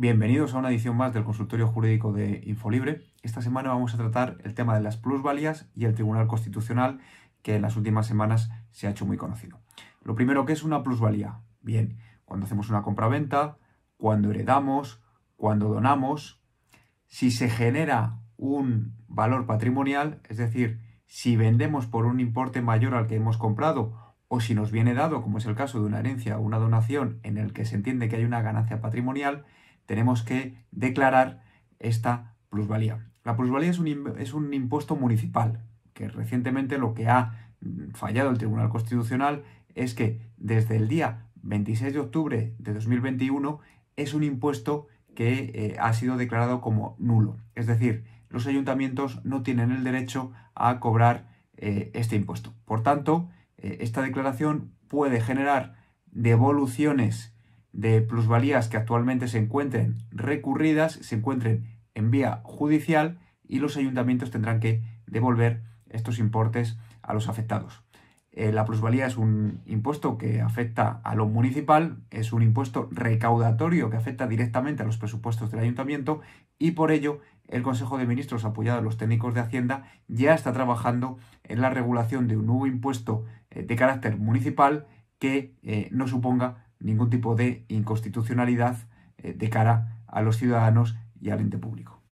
Bienvenidos a una edición más del consultorio jurídico de Infolibre. Esta semana vamos a tratar el tema de las plusvalías y el Tribunal Constitucional, que en las últimas semanas se ha hecho muy conocido. Lo primero ¿qué es una plusvalía. Bien, cuando hacemos una compraventa, cuando heredamos, cuando donamos, si se genera un valor patrimonial, es decir, si vendemos por un importe mayor al que hemos comprado o si nos viene dado, como es el caso de una herencia o una donación en el que se entiende que hay una ganancia patrimonial, tenemos que declarar esta plusvalía. La plusvalía es un, impuesto municipal, que recientemente lo que ha mm, fallado el Tribunal Constitucional es que desde el día 26 de octubre de 2021 es un impuesto que eh, ha sido declarado como nulo. Es decir, los ayuntamientos no tienen el derecho a cobrar eh, este impuesto. Por tanto, eh, esta declaración puede generar devoluciones de plusvalías que actualmente se encuentren recurridas, se encuentren en vía judicial y los ayuntamientos tendrán que devolver estos importes a los afectados. Eh, la plusvalía es un impuesto que afecta a lo municipal, es un impuesto recaudatorio que afecta directamente a los presupuestos del ayuntamiento y por ello el Consejo de Ministros, apoyado a los técnicos de Hacienda, ya está trabajando en la regulación de un nuevo impuesto eh, de carácter municipal que eh, no suponga ningún tipo de inconstitucionalidad eh, de cara a los ciudadanos y al ente público.